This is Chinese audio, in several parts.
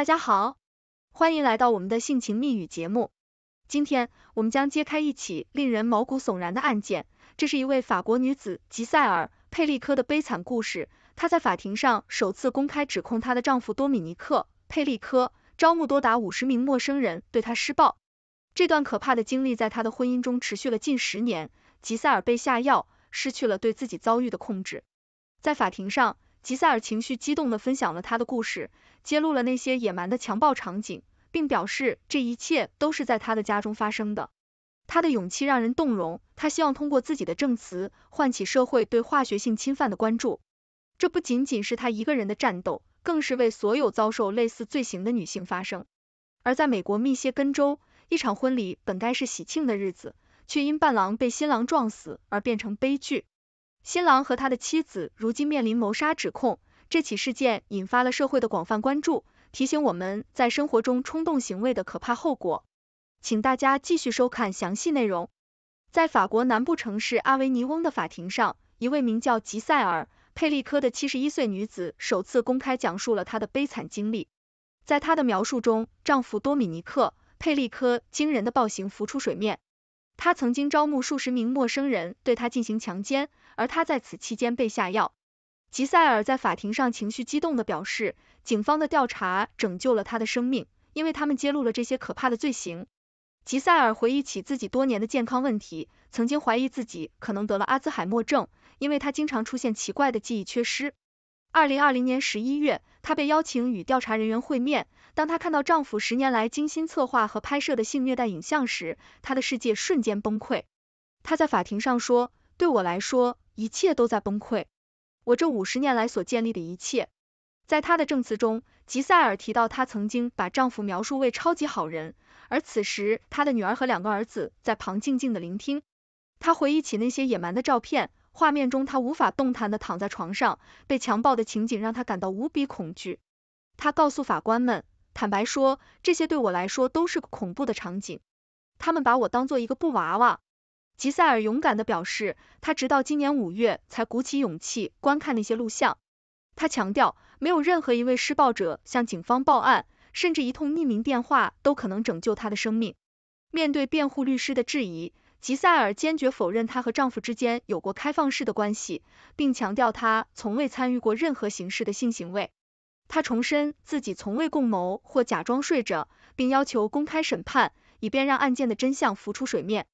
大家好，欢迎来到我们的性情密语节目。今天我们将揭开一起令人毛骨悚然的案件，这是一位法国女子吉塞尔·佩利科的悲惨故事。她在法庭上首次公开指控她的丈夫多米尼克·佩利科招募多达五十名陌生人对她施暴。这段可怕的经历在她的婚姻中持续了近十年。吉塞尔被下药，失去了对自己遭遇的控制。在法庭上，吉塞尔情绪激动地分享了他的故事，揭露了那些野蛮的强暴场景，并表示这一切都是在他的家中发生的。他的勇气让人动容，他希望通过自己的证词唤起社会对化学性侵犯的关注。这不仅仅是他一个人的战斗，更是为所有遭受类似罪行的女性发声。而在美国密歇根州，一场婚礼本该是喜庆的日子，却因伴郎被新郎撞死而变成悲剧。新郎和他的妻子如今面临谋杀指控，这起事件引发了社会的广泛关注，提醒我们在生活中冲动行为的可怕后果。请大家继续收看详细内容。在法国南部城市阿维尼翁的法庭上，一位名叫吉塞尔·佩利科的七十一岁女子首次公开讲述了她的悲惨经历。在她的描述中，丈夫多米尼克·佩利科惊人的暴行浮出水面。他曾经招募数十名陌生人对他进行强奸，而他在此期间被下药。吉塞尔在法庭上情绪激动地表示，警方的调查拯救了他的生命，因为他们揭露了这些可怕的罪行。吉塞尔回忆起自己多年的健康问题，曾经怀疑自己可能得了阿兹海默症，因为他经常出现奇怪的记忆缺失。二零二零年十一月，他被邀请与调查人员会面。当她看到丈夫十年来精心策划和拍摄的性虐待影像时，她的世界瞬间崩溃。她在法庭上说：“对我来说，一切都在崩溃。我这五十年来所建立的一切。”在她的证词中，吉塞尔提到她曾经把丈夫描述为超级好人，而此时她的女儿和两个儿子在旁静静的聆听。她回忆起那些野蛮的照片，画面中她无法动弹的躺在床上被强暴的情景，让她感到无比恐惧。她告诉法官们。坦白说，这些对我来说都是恐怖的场景。他们把我当做一个布娃娃。吉塞尔勇敢的表示，她直到今年五月才鼓起勇气观看那些录像。她强调，没有任何一位施暴者向警方报案，甚至一通匿名电话都可能拯救她的生命。面对辩护律师的质疑，吉塞尔坚决否认她和丈夫之间有过开放式的关系，并强调她从未参与过任何形式的性行为。他重申自己从未共谋或假装睡着，并要求公开审判，以便让案件的真相浮出水面。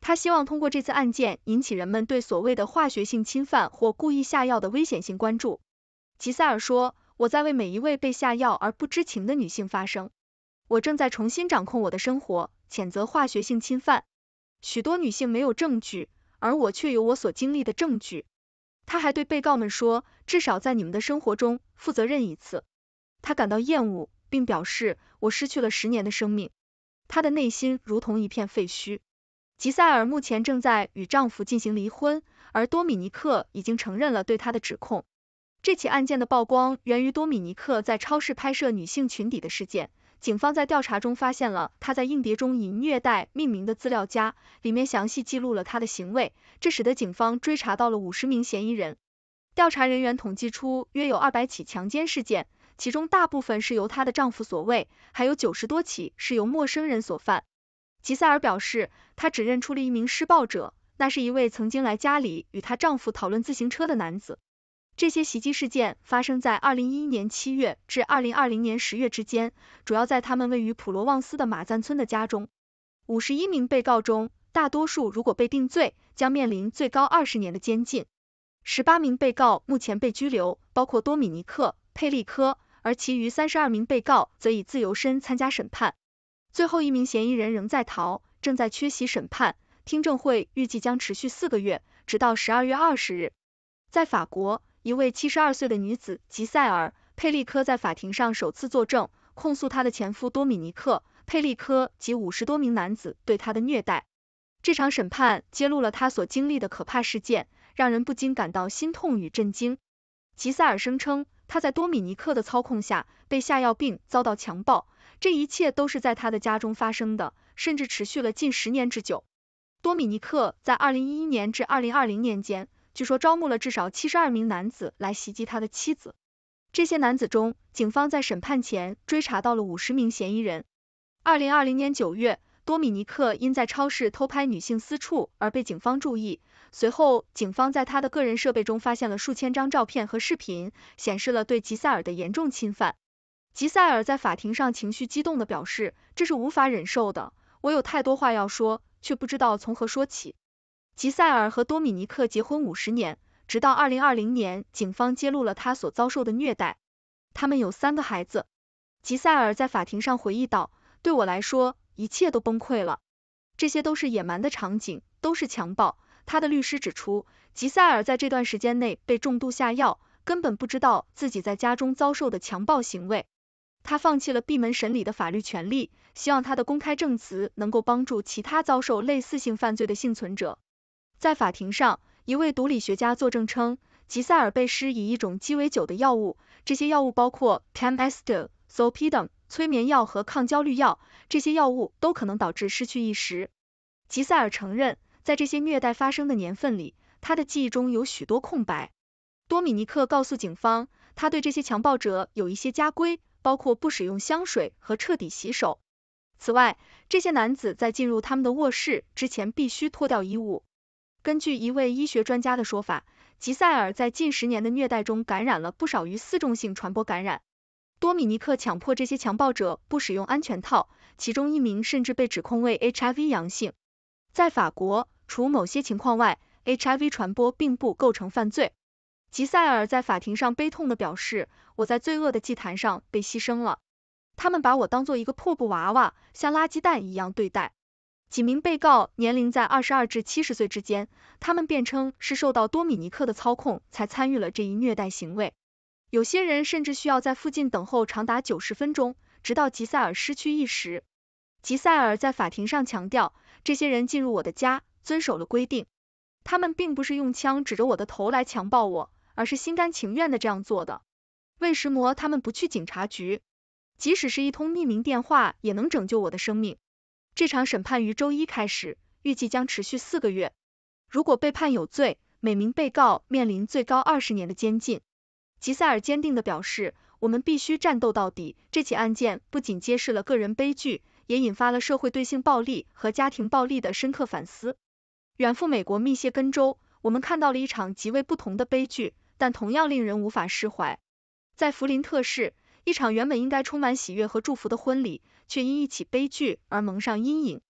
他希望通过这次案件引起人们对所谓的化学性侵犯或故意下药的危险性关注。吉塞尔说：“我在为每一位被下药而不知情的女性发声，我正在重新掌控我的生活，谴责化学性侵犯。许多女性没有证据，而我却有我所经历的证据。”他还对被告们说，至少在你们的生活中负责任一次。他感到厌恶，并表示我失去了十年的生命。他的内心如同一片废墟。吉塞尔目前正在与丈夫进行离婚，而多米尼克已经承认了对他的指控。这起案件的曝光源于多米尼克在超市拍摄女性裙底的事件。警方在调查中发现了她在硬碟中以虐待命名的资料夹，里面详细记录了她的行为，这使得警方追查到了五十名嫌疑人。调查人员统计出约有二百起强奸事件，其中大部分是由她的丈夫所为，还有九十多起是由陌生人所犯。吉塞尔表示，她指认出了一名施暴者，那是一位曾经来家里与她丈夫讨论自行车的男子。这些袭击事件发生在二零一一年七月至二零二零年十月之间，主要在他们位于普罗旺斯的马赞村的家中。五十一名被告中，大多数如果被定罪，将面临最高二十年的监禁。十八名被告目前被拘留，包括多米尼克·佩利科，而其余三十二名被告则以自由身参加审判。最后一名嫌疑人仍在逃，正在缺席审判。听证会预计将持续四个月，直到十二月二十日，在法国。一位七十二岁的女子吉塞尔·佩利科在法庭上首次作证，控诉她的前夫多米尼克·佩利科及五十多名男子对她的虐待。这场审判揭露了她所经历的可怕事件，让人不禁感到心痛与震惊。吉塞尔声称，她在多米尼克的操控下被下药并遭到强暴，这一切都是在她的家中发生的，甚至持续了近十年之久。多米尼克在二零一一年至二零二零年间。据说招募了至少七十二名男子来袭击他的妻子。这些男子中，警方在审判前追查到了五十名嫌疑人。二零二零年九月，多米尼克因在超市偷拍女性私处而被警方注意，随后警方在他的个人设备中发现了数千张照片和视频，显示了对吉塞尔的严重侵犯。吉塞尔在法庭上情绪激动的表示，这是无法忍受的，我有太多话要说，却不知道从何说起。吉塞尔和多米尼克结婚五十年，直到二零二零年，警方揭露了他所遭受的虐待。他们有三个孩子。吉塞尔在法庭上回忆道：“对我来说，一切都崩溃了。这些都是野蛮的场景，都是强暴。”他的律师指出，吉塞尔在这段时间内被重度下药，根本不知道自己在家中遭受的强暴行为。他放弃了闭门审理的法律权利，希望他的公开证词能够帮助其他遭受类似性犯罪的幸存者。在法庭上，一位毒理学家作证称，吉塞尔被施以一种鸡尾酒的药物，这些药物包括 t a m e s t sopid m 催眠药和抗焦虑药，这些药物都可能导致失去意识。吉塞尔承认，在这些虐待发生的年份里，他的记忆中有许多空白。多米尼克告诉警方，他对这些强暴者有一些家规，包括不使用香水和彻底洗手。此外，这些男子在进入他们的卧室之前必须脱掉衣物。根据一位医学专家的说法，吉塞尔在近十年的虐待中感染了不少于四种性传播感染。多米尼克强迫这些强暴者不使用安全套，其中一名甚至被指控为 HIV 阳性。在法国，除某些情况外，HIV 传播并不构成犯罪。吉塞尔在法庭上悲痛的表示：“我在罪恶的祭坛上被牺牲了，他们把我当做一个破布娃娃，像垃圾蛋一样对待。”几名被告年龄在二十二至七十岁之间，他们辩称是受到多米尼克的操控才参与了这一虐待行为。有些人甚至需要在附近等候长达九十分钟，直到吉塞尔失去意识。吉塞尔在法庭上强调，这些人进入我的家，遵守了规定，他们并不是用枪指着我的头来强暴我，而是心甘情愿的这样做的。为什么他们不去警察局？即使是一通匿名电话，也能拯救我的生命。这场审判于周一开始，预计将持续四个月。如果被判有罪，每名被告面临最高二十年的监禁。吉塞尔坚定地表示：“我们必须战斗到底。”这起案件不仅揭示了个人悲剧，也引发了社会对性暴力和家庭暴力的深刻反思。远赴美国密歇根州，我们看到了一场极为不同的悲剧，但同样令人无法释怀。在弗林特市，一场原本应该充满喜悦和祝福的婚礼。却因一起悲剧而蒙上阴影。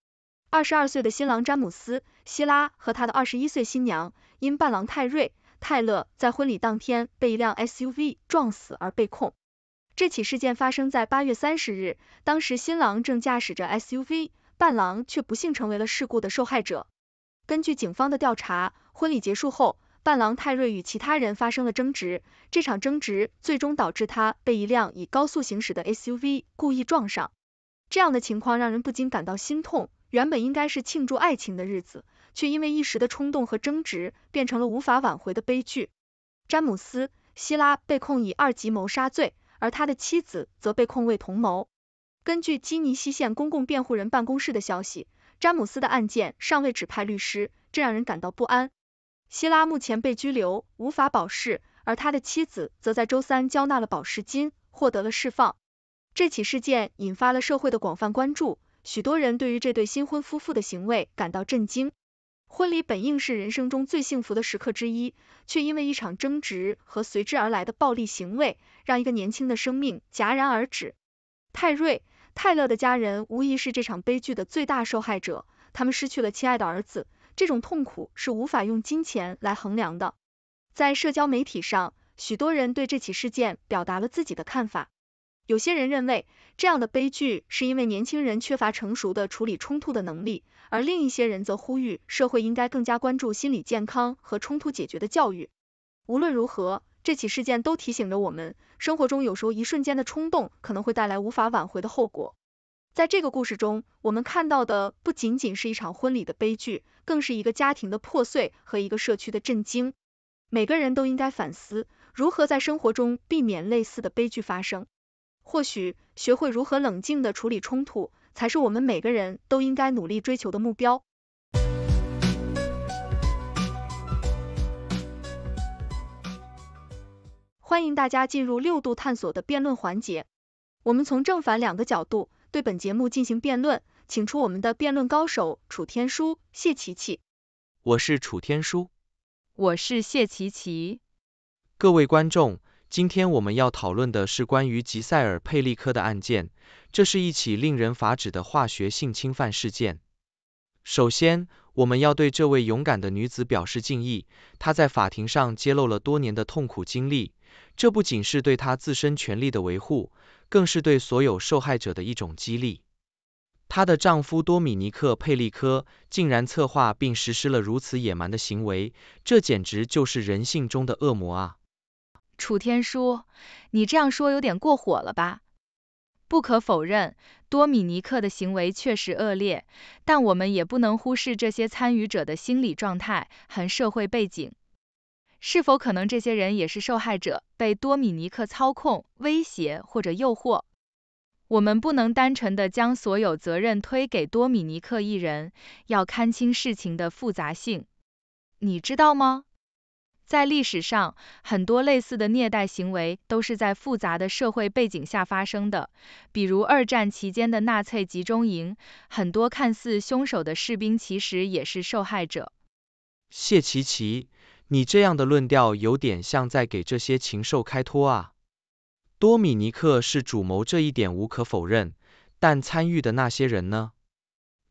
二十二岁的新郎詹姆斯·希拉和他的二十一岁新娘因伴郎泰瑞·泰勒在婚礼当天被一辆 SUV 撞死而被控。这起事件发生在八月三十日，当时新郎正驾驶着 SUV，伴郎却不幸成为了事故的受害者。根据警方的调查，婚礼结束后，伴郎泰瑞与其他人发生了争执，这场争执最终导致他被一辆以高速行驶的 SUV 故意撞上。这样的情况让人不禁感到心痛。原本应该是庆祝爱情的日子，却因为一时的冲动和争执，变成了无法挽回的悲剧。詹姆斯·希拉被控以二级谋杀罪，而他的妻子则被控为同谋。根据基尼西县公共辩护人办公室的消息，詹姆斯的案件尚未指派律师，这让人感到不安。希拉目前被拘留，无法保释，而他的妻子则在周三交纳了保释金，获得了释放。这起事件引发了社会的广泛关注，许多人对于这对新婚夫妇的行为感到震惊。婚礼本应是人生中最幸福的时刻之一，却因为一场争执和随之而来的暴力行为，让一个年轻的生命戛然而止。泰瑞·泰勒的家人无疑是这场悲剧的最大受害者，他们失去了亲爱的儿子，这种痛苦是无法用金钱来衡量的。在社交媒体上，许多人对这起事件表达了自己的看法。有些人认为这样的悲剧是因为年轻人缺乏成熟的处理冲突的能力，而另一些人则呼吁社会应该更加关注心理健康和冲突解决的教育。无论如何，这起事件都提醒着我们，生活中有时候一瞬间的冲动可能会带来无法挽回的后果。在这个故事中，我们看到的不仅仅是一场婚礼的悲剧，更是一个家庭的破碎和一个社区的震惊。每个人都应该反思如何在生活中避免类似的悲剧发生。或许学会如何冷静的处理冲突，才是我们每个人都应该努力追求的目标。欢迎大家进入六度探索的辩论环节，我们从正反两个角度对本节目进行辩论，请出我们的辩论高手楚天舒、谢琪琪。我是楚天舒。我是谢琪琪。各位观众。今天我们要讨论的是关于吉塞尔佩利科的案件，这是一起令人发指的化学性侵犯事件。首先，我们要对这位勇敢的女子表示敬意，她在法庭上揭露了多年的痛苦经历，这不仅是对她自身权利的维护，更是对所有受害者的一种激励。她的丈夫多米尼克佩利科竟然策划并实施了如此野蛮的行为，这简直就是人性中的恶魔啊！楚天舒，你这样说有点过火了吧？不可否认，多米尼克的行为确实恶劣，但我们也不能忽视这些参与者的心理状态和社会背景。是否可能这些人也是受害者，被多米尼克操控、威胁或者诱惑？我们不能单纯地将所有责任推给多米尼克一人，要看清事情的复杂性。你知道吗？在历史上，很多类似的虐待行为都是在复杂的社会背景下发生的。比如二战期间的纳粹集中营，很多看似凶手的士兵其实也是受害者。谢奇奇，你这样的论调有点像在给这些禽兽开脱啊！多米尼克是主谋这一点无可否认，但参与的那些人呢？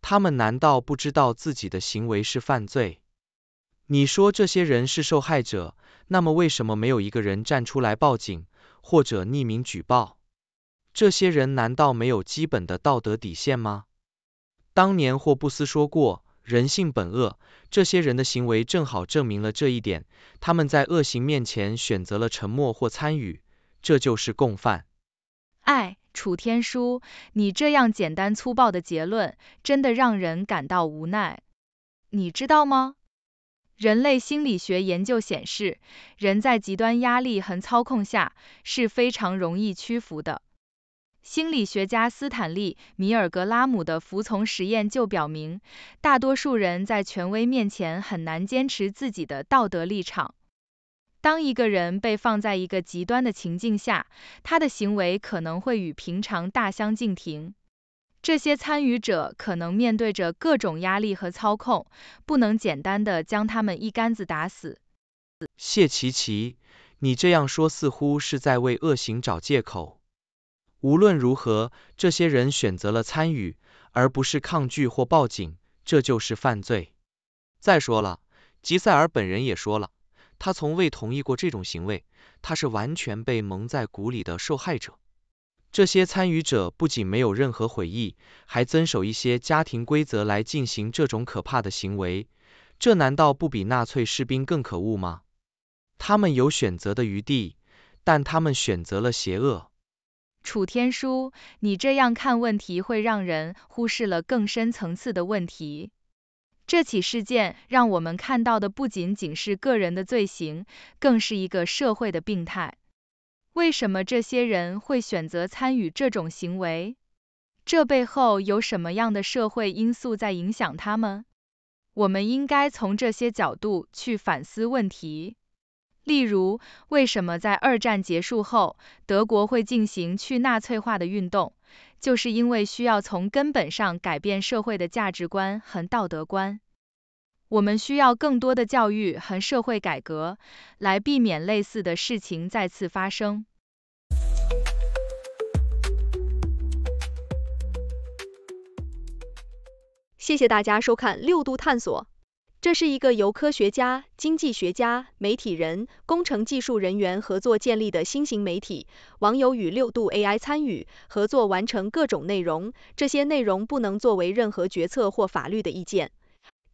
他们难道不知道自己的行为是犯罪？你说这些人是受害者，那么为什么没有一个人站出来报警或者匿名举报？这些人难道没有基本的道德底线吗？当年霍布斯说过，人性本恶，这些人的行为正好证明了这一点。他们在恶行面前选择了沉默或参与，这就是共犯。哎，楚天舒，你这样简单粗暴的结论，真的让人感到无奈。你知道吗？人类心理学研究显示，人在极端压力和操控下是非常容易屈服的。心理学家斯坦利·米尔格拉姆的服从实验就表明，大多数人在权威面前很难坚持自己的道德立场。当一个人被放在一个极端的情境下，他的行为可能会与平常大相径庭。这些参与者可能面对着各种压力和操控，不能简单的将他们一竿子打死。谢奇奇，你这样说似乎是在为恶行找借口。无论如何，这些人选择了参与，而不是抗拒或报警，这就是犯罪。再说了，吉塞尔本人也说了，他从未同意过这种行为，他是完全被蒙在鼓里的受害者。这些参与者不仅没有任何悔意，还遵守一些家庭规则来进行这种可怕的行为，这难道不比纳粹士兵更可恶吗？他们有选择的余地，但他们选择了邪恶。楚天舒，你这样看问题会让人忽视了更深层次的问题。这起事件让我们看到的不仅仅是个人的罪行，更是一个社会的病态。为什么这些人会选择参与这种行为？这背后有什么样的社会因素在影响他们？我们应该从这些角度去反思问题。例如，为什么在二战结束后，德国会进行去纳粹化的运动？就是因为需要从根本上改变社会的价值观和道德观。我们需要更多的教育和社会改革，来避免类似的事情再次发生。谢谢大家收看六度探索，这是一个由科学家、经济学家、媒体人、工程技术人员合作建立的新型媒体，网友与六度 AI 参与合作完成各种内容，这些内容不能作为任何决策或法律的意见。